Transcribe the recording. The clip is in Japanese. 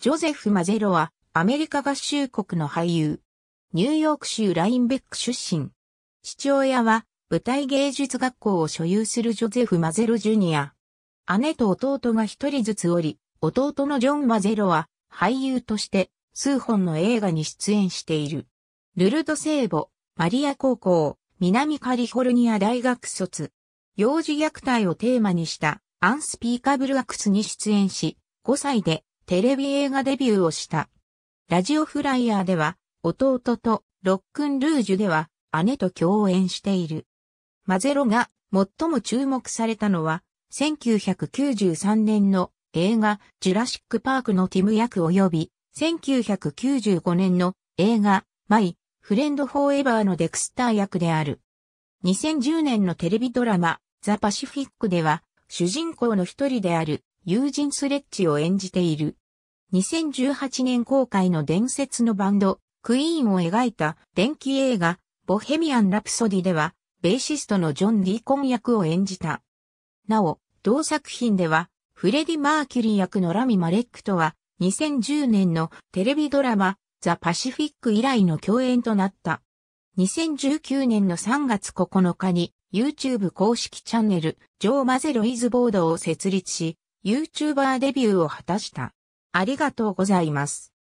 ジョゼフ・マゼロは、アメリカ合衆国の俳優。ニューヨーク州ラインベック出身。父親は、舞台芸術学校を所有するジョゼフ・マゼロ・ジュニア。姉と弟が一人ずつおり、弟のジョン・マゼロは、俳優として、数本の映画に出演している。ルルドセーボ、マリア高校、南カリフォルニア大学卒。幼児虐待をテーマにした、アンスピーカブルアクスに出演し、5歳でテレビ映画デビューをした。ラジオフライヤーでは、弟とロックンルージュでは、姉と共演している。マゼロが最も注目されたのは、1993年の映画ジュラシック・パークのティム役及び、1995年の映画マイ・フレンド・フォーエバーのデクスター役である。2010年のテレビドラマザ・パシフィックでは、主人公の一人である友人スレッチを演じている。2018年公開の伝説のバンド、クイーンを描いた電気映画、ボヘミアン・ラプソディでは、ベーシストのジョン・ディーコン役を演じた。なお、同作品では、フレディ・マーキュリー役のラミ・マレックとは、2010年のテレビドラマ、ザ・パシフィック以来の共演となった。2019年の3月9日に、YouTube 公式チャンネル、ジョー・マゼロ・イズ・ボードを設立し、YouTuber デビューを果たした。ありがとうございます。